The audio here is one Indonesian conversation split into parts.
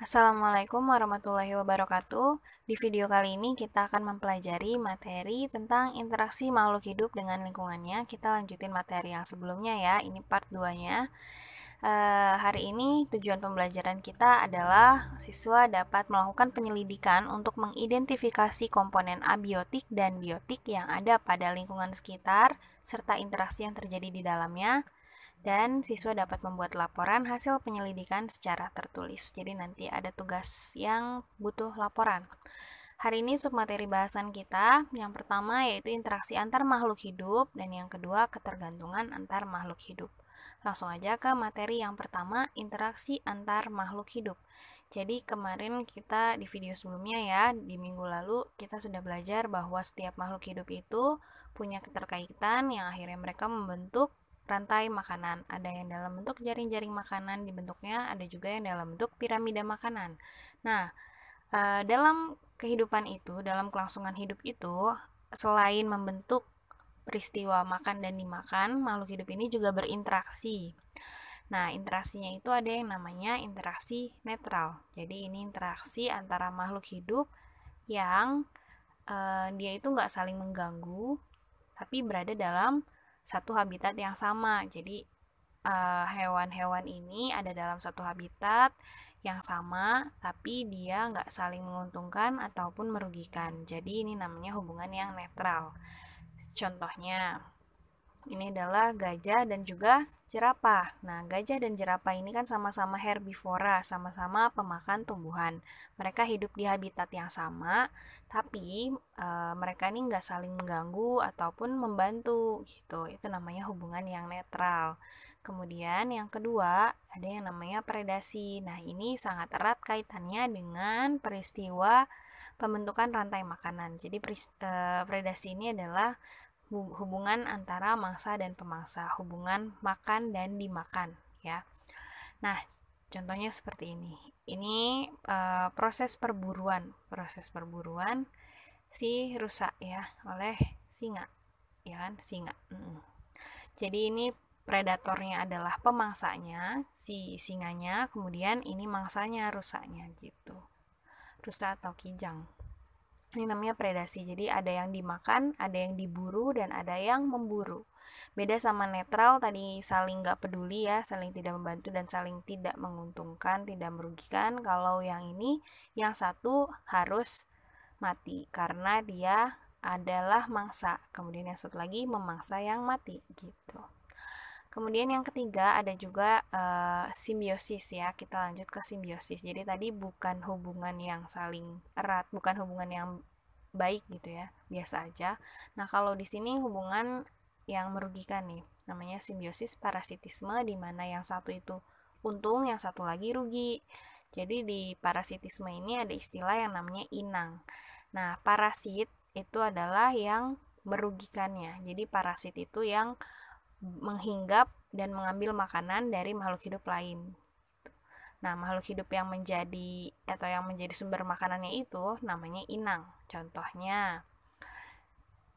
Assalamualaikum warahmatullahi wabarakatuh. Di video kali ini kita akan mempelajari materi tentang interaksi makhluk hidup dengan lingkungannya. Kita lanjutin materi yang sebelumnya ya, ini part 2-nya. E, eh, hari ini tujuan pembelajaran kita adalah siswa dapat melakukan penyelidikan untuk mengidentifikasi komponen abiotik dan biotik yang ada pada lingkungan sekitar serta interaksi yang terjadi di dalamnya dan siswa dapat membuat laporan hasil penyelidikan secara tertulis. Jadi nanti ada tugas yang butuh laporan. Hari ini sub materi bahasan kita yang pertama yaitu interaksi antar makhluk hidup dan yang kedua ketergantungan antar makhluk hidup. Langsung aja ke materi yang pertama, interaksi antar makhluk hidup. Jadi kemarin kita di video sebelumnya ya, di minggu lalu kita sudah belajar bahwa setiap makhluk hidup itu punya keterkaitan yang akhirnya mereka membentuk rantai makanan. Ada yang dalam bentuk jaring-jaring makanan dibentuknya ada juga yang dalam bentuk piramida makanan. Nah, eh, dalam kehidupan itu, dalam kelangsungan hidup itu, selain membentuk peristiwa makan dan dimakan, makhluk hidup ini juga berinteraksi. Nah, interaksinya itu ada yang namanya interaksi netral. Jadi ini interaksi antara makhluk hidup yang uh, dia itu nggak saling mengganggu, tapi berada dalam satu habitat yang sama. Jadi eh, hewan-hewan uh, ini ada dalam satu habitat yang sama, tapi dia nggak saling menguntungkan ataupun merugikan. Jadi ini namanya hubungan yang netral. Contohnya, ini adalah gajah dan juga jerapah. Nah, gajah dan jerapah ini kan sama-sama herbivora, sama-sama pemakan tumbuhan. Mereka hidup di habitat yang sama, tapi e, mereka ini nggak saling mengganggu ataupun membantu gitu. Itu namanya hubungan yang netral. Kemudian yang kedua, ada yang namanya predasi. Nah, ini sangat erat kaitannya dengan peristiwa pembentukan rantai makanan. Jadi eh, predasi ini adalah hubungan antara mangsa dan pemangsa, hubungan makan dan dimakan, ya. Nah, contohnya seperti ini. Ini e, proses perburuan, proses perburuan si rusa ya oleh singa, ya kan singa. Hmm. Jadi ini predatornya adalah pemangsanya si singanya, kemudian ini mangsanya rusanya gitu. Rusa atau kijang. Ini namanya predasi. Jadi ada yang dimakan, ada yang diburu, dan ada yang memburu. Beda sama netral tadi saling gak peduli ya, saling tidak membantu dan saling tidak menguntungkan, tidak merugikan. Kalau yang ini, yang satu harus mati karena dia adalah mangsa. Kemudian yang satu lagi memangsa yang mati gitu. Kemudian yang ketiga ada juga uh, simbiosis ya. Kita lanjut ke simbiosis. Jadi tadi bukan hubungan yang saling erat, bukan hubungan yang baik gitu ya, biasa aja. Nah, kalau di sini hubungan yang merugikan nih, namanya simbiosis parasitisme di mana yang satu itu untung, yang satu lagi rugi. Jadi di parasitisme ini ada istilah yang namanya inang. Nah, parasit itu adalah yang merugikannya. Jadi parasit itu yang menghinggap dan mengambil makanan dari makhluk hidup lain. Gitu. Nah, makhluk hidup yang menjadi atau yang menjadi sumber makanannya itu namanya inang. Contohnya,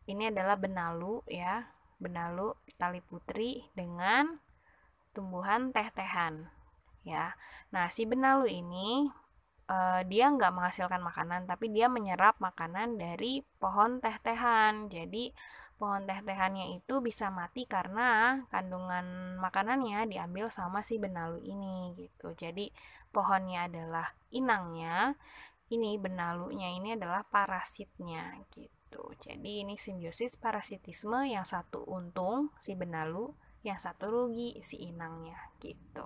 ini adalah benalu ya, benalu tali putri dengan tumbuhan teh-tehan ya. Nah, si benalu ini uh, dia nggak menghasilkan makanan tapi dia menyerap makanan dari pohon teh-tehan jadi pohon teh-tehannya itu bisa mati karena kandungan makanannya diambil sama si benalu ini gitu jadi pohonnya adalah inangnya ini benalunya ini adalah parasitnya gitu jadi ini simbiosis parasitisme yang satu untung si benalu yang satu rugi si inangnya gitu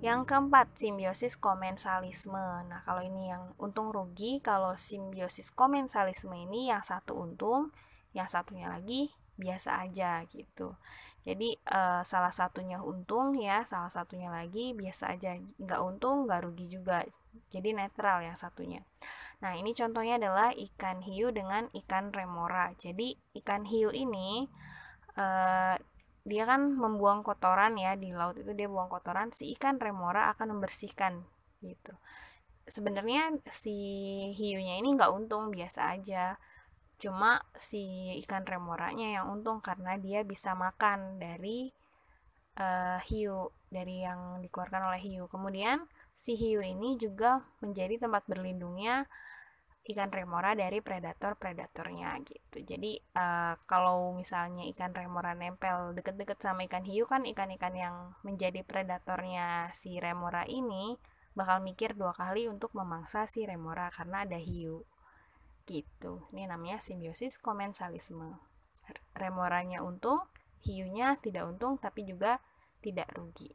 yang keempat, simbiosis komensalisme. Nah, kalau ini yang untung rugi, kalau simbiosis komensalisme ini yang satu untung, yang satunya lagi biasa aja gitu. Jadi e, salah satunya untung ya, salah satunya lagi biasa aja, nggak untung nggak rugi juga. Jadi netral yang satunya. Nah ini contohnya adalah ikan hiu dengan ikan remora. Jadi ikan hiu ini e, dia kan membuang kotoran ya di laut itu dia buang kotoran si ikan remora akan membersihkan gitu sebenarnya si hiunya ini nggak untung biasa aja cuma si ikan remoranya yang untung karena dia bisa makan dari uh, hiu dari yang dikeluarkan oleh hiu kemudian si hiu ini juga menjadi tempat berlindungnya ikan remora dari predator-predatornya gitu. Jadi uh, kalau misalnya ikan remora nempel deket-deket sama ikan hiu kan ikan-ikan yang menjadi predatornya si remora ini bakal mikir dua kali untuk memangsa si remora karena ada hiu. Gitu. Ini namanya simbiosis komensalisme. Remoranya untung, hiunya tidak untung tapi juga tidak rugi.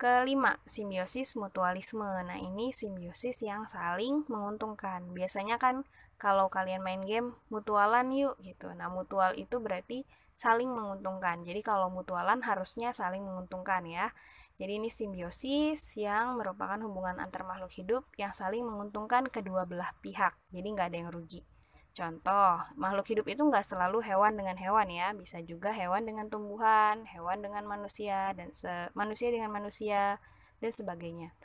Kelima, simbiosis mutualisme. Nah, ini simbiosis yang saling menguntungkan. Biasanya kan kalau kalian main game mutualan yuk gitu. Nah, mutual itu berarti saling menguntungkan. Jadi kalau mutualan harusnya saling menguntungkan ya. Jadi ini simbiosis yang merupakan hubungan antar makhluk hidup yang saling menguntungkan kedua belah pihak. Jadi nggak ada yang rugi. Contoh, makhluk hidup itu nggak selalu hewan dengan hewan ya, bisa juga hewan dengan tumbuhan, hewan dengan manusia, dan se manusia dengan manusia, dan sebagainya.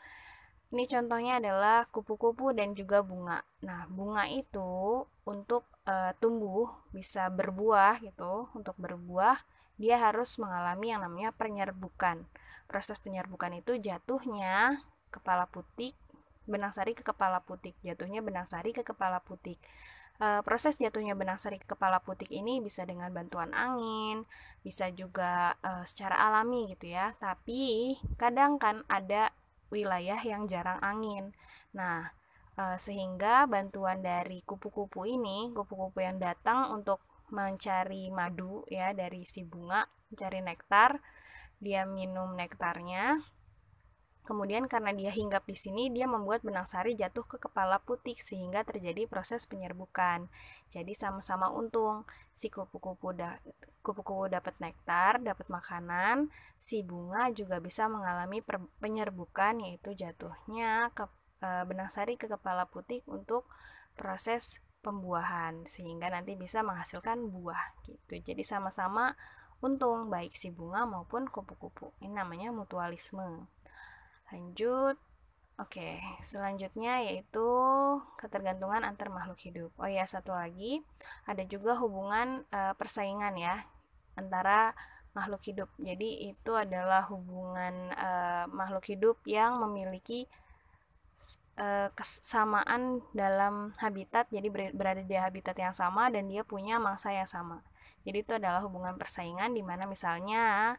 Ini contohnya adalah kupu-kupu dan juga bunga. Nah, bunga itu untuk e, tumbuh bisa berbuah gitu, untuk berbuah dia harus mengalami yang namanya penyerbukan. Proses penyerbukan itu jatuhnya kepala putik, benang sari ke kepala putik, jatuhnya benang sari ke kepala putik. Eh, proses jatuhnya benang sari ke kepala putik ini bisa dengan bantuan angin, bisa juga e, secara alami gitu ya. Tapi kadang kan ada wilayah yang jarang angin. Nah, e, sehingga bantuan dari kupu-kupu ini, kupu-kupu yang datang untuk mencari madu ya dari si bunga, mencari nektar, dia minum nektarnya. Kemudian karena dia hinggap di sini, dia membuat benang sari jatuh ke kepala putik sehingga terjadi proses penyerbukan. Jadi sama-sama untung. Si kupu-kupu da kupu-kupu dapat nektar, dapat makanan, si bunga juga bisa mengalami penyerbukan yaitu jatuhnya ke e, benang sari ke kepala putik untuk proses pembuahan sehingga nanti bisa menghasilkan buah gitu. Jadi sama-sama untung baik si bunga maupun kupu-kupu. Ini namanya mutualisme. Lanjut. Oke, selanjutnya yaitu ketergantungan antar makhluk hidup. Oh ya, satu lagi, ada juga hubungan uh, persaingan ya antara makhluk hidup. Jadi itu adalah hubungan uh, makhluk hidup yang memiliki eh, kesamaan dalam habitat. Jadi berada di habitat yang sama dan dia punya mangsa yang sama. Jadi itu adalah hubungan persaingan di mana misalnya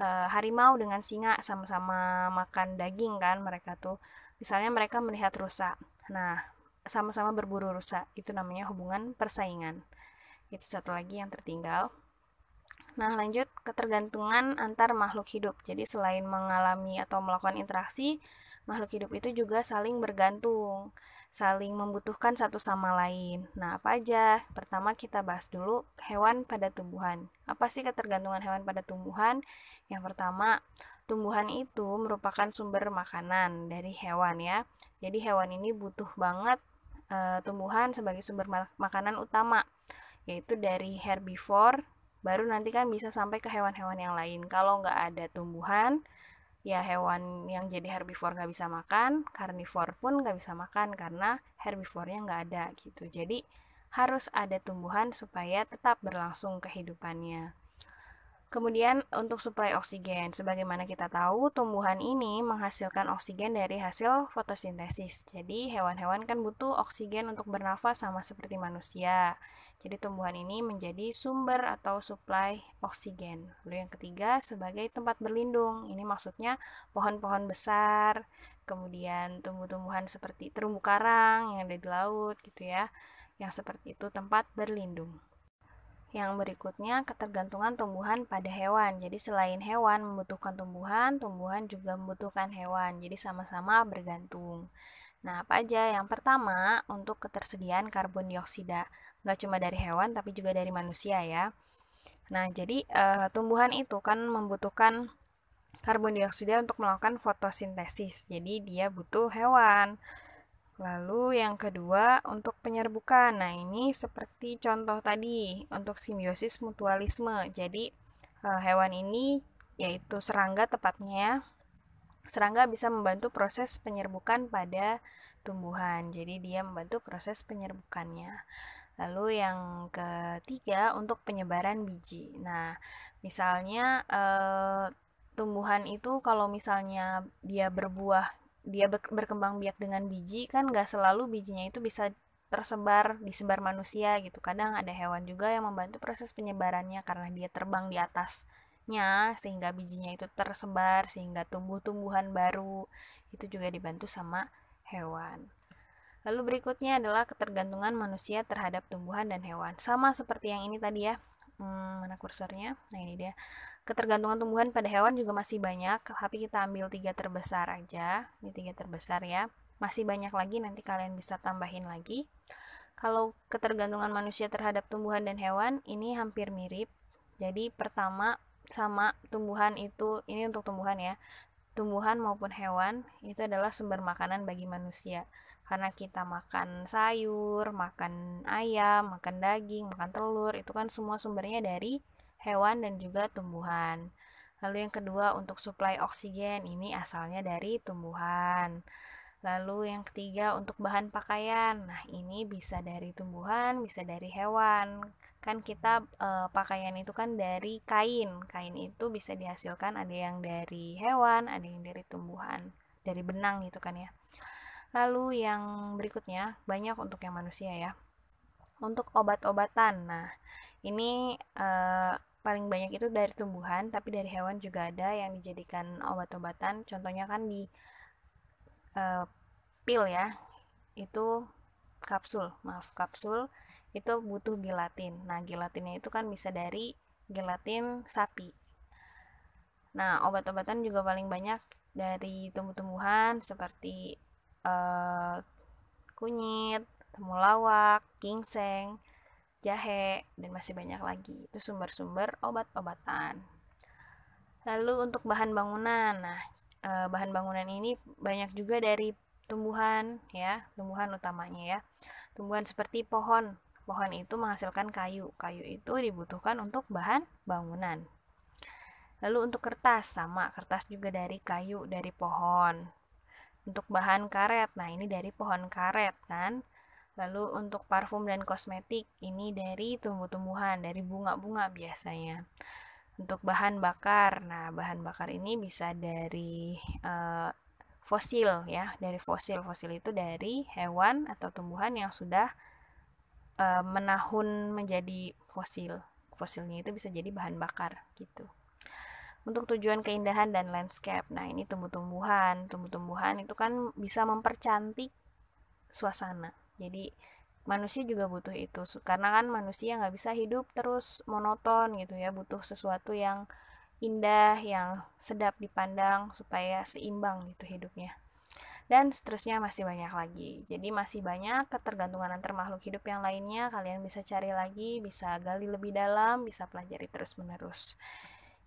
uh, harimau dengan singa sama-sama makan daging kan mereka tuh misalnya mereka melihat rusa nah sama-sama berburu rusa itu namanya hubungan persaingan itu satu lagi yang tertinggal nah lanjut ketergantungan antar makhluk hidup jadi selain mengalami atau melakukan interaksi makhluk hidup itu juga saling bergantung, saling membutuhkan satu sama lain. Nah, apa aja? Pertama kita bahas dulu hewan pada tumbuhan. Apa sih ketergantungan hewan pada tumbuhan? Yang pertama, tumbuhan itu merupakan sumber makanan dari hewan ya. Jadi hewan ini butuh banget e, tumbuhan sebagai sumber makanan utama, yaitu dari herbivore baru nanti kan bisa sampai ke hewan-hewan yang lain. Kalau nggak ada tumbuhan, ya hewan yang jadi herbivore nggak bisa makan, karnivore pun nggak bisa makan karena herbivornya nggak ada gitu. Jadi harus ada tumbuhan supaya tetap berlangsung kehidupannya. Kemudian untuk suplai oksigen, sebagaimana kita tahu tumbuhan ini menghasilkan oksigen dari hasil fotosintesis. Jadi hewan-hewan kan butuh oksigen untuk bernafas sama seperti manusia. Jadi tumbuhan ini menjadi sumber atau suplai oksigen. Lalu yang ketiga sebagai tempat berlindung. Ini maksudnya pohon-pohon besar, kemudian tumbuh-tumbuhan seperti terumbu karang yang ada di laut gitu ya. Yang seperti itu tempat berlindung. Yang berikutnya, ketergantungan tumbuhan pada hewan. Jadi selain hewan membutuhkan tumbuhan, tumbuhan juga membutuhkan hewan. Jadi sama-sama bergantung. Nah, apa aja? Yang pertama, untuk ketersediaan karbon dioksida. Nggak cuma dari hewan, tapi juga dari manusia ya. Nah, jadi e, tumbuhan itu kan membutuhkan karbon dioksida untuk melakukan fotosintesis. Jadi dia butuh hewan. Lalu yang kedua untuk penyerbukan. Nah, ini seperti contoh tadi untuk simbiosis mutualisme. Jadi eh, hewan ini yaitu serangga tepatnya ya, serangga bisa membantu proses penyerbukan pada tumbuhan. Jadi dia membantu proses penyerbukannya. Lalu yang ketiga untuk penyebaran biji. Nah, misalnya eh, tumbuhan itu kalau misalnya dia berbuah dia berkembang biak dengan biji kan nggak selalu bijinya itu bisa tersebar disebar manusia gitu kadang ada hewan juga yang membantu proses penyebarannya karena dia terbang di atasnya sehingga bijinya itu tersebar sehingga tumbuh-tumbuhan baru itu juga dibantu sama hewan lalu berikutnya adalah ketergantungan manusia terhadap tumbuhan dan hewan sama seperti yang ini tadi ya hmm, mana kursornya nah ini dia ketergantungan tumbuhan pada hewan juga masih banyak tapi kita ambil tiga terbesar aja ini tiga terbesar ya masih banyak lagi nanti kalian bisa tambahin lagi kalau ketergantungan manusia terhadap tumbuhan dan hewan ini hampir mirip jadi pertama sama tumbuhan itu ini untuk tumbuhan ya tumbuhan maupun hewan itu adalah sumber makanan bagi manusia karena kita makan sayur, makan ayam, makan daging, makan telur, itu kan semua sumbernya dari hewan dan juga tumbuhan. Lalu yang kedua untuk suplai oksigen ini asalnya dari tumbuhan. Lalu yang ketiga untuk bahan pakaian. Nah, ini bisa dari tumbuhan, bisa dari hewan. Kan kita e, pakaian itu kan dari kain. Kain itu bisa dihasilkan ada yang dari hewan, ada yang dari tumbuhan, dari benang gitu kan ya. Lalu yang berikutnya banyak untuk yang manusia ya. Untuk obat-obatan. Nah, ini uh, paling banyak itu dari tumbuhan, tapi dari hewan juga ada yang dijadikan obat-obatan. Contohnya kan di uh, pil ya, itu kapsul, maaf kapsul itu butuh gelatin. Nah, gelatinnya itu kan bisa dari gelatin sapi. Nah, obat-obatan juga paling banyak dari tumbuh-tumbuhan seperti uh, kunyit, temulawak, ginseng, jahe, dan masih banyak lagi. Itu sumber-sumber obat-obatan. Lalu untuk bahan bangunan, nah uh, bahan bangunan ini banyak juga dari tumbuhan ya, tumbuhan utamanya ya. Tumbuhan seperti pohon. Pohon itu menghasilkan kayu. Kayu itu dibutuhkan untuk bahan bangunan. Lalu untuk kertas sama, kertas juga dari kayu, dari pohon. Untuk bahan karet, nah ini dari pohon karet kan. Lalu untuk parfum dan kosmetik, ini dari tumbuh-tumbuhan, dari bunga-bunga biasanya. Untuk bahan bakar, nah bahan bakar ini bisa dari uh, fosil ya, dari fosil. Fosil itu dari hewan atau tumbuhan yang sudah uh, menahun menjadi fosil. Fosilnya itu bisa jadi bahan bakar gitu untuk tujuan keindahan dan landscape. Nah, ini tumbuh-tumbuhan. Tumbuh-tumbuhan itu kan bisa mempercantik suasana. Jadi, manusia juga butuh itu karena kan manusia nggak bisa hidup terus monoton gitu ya butuh sesuatu yang indah yang sedap dipandang supaya seimbang gitu hidupnya dan seterusnya masih banyak lagi jadi masih banyak ketergantungan antar makhluk hidup yang lainnya kalian bisa cari lagi bisa gali lebih dalam bisa pelajari terus menerus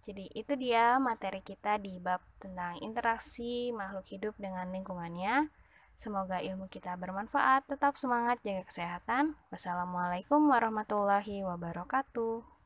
jadi itu dia materi kita di bab tentang interaksi makhluk hidup dengan lingkungannya. Semoga ilmu kita bermanfaat. Tetap semangat, jaga kesehatan. Wassalamualaikum warahmatullahi wabarakatuh.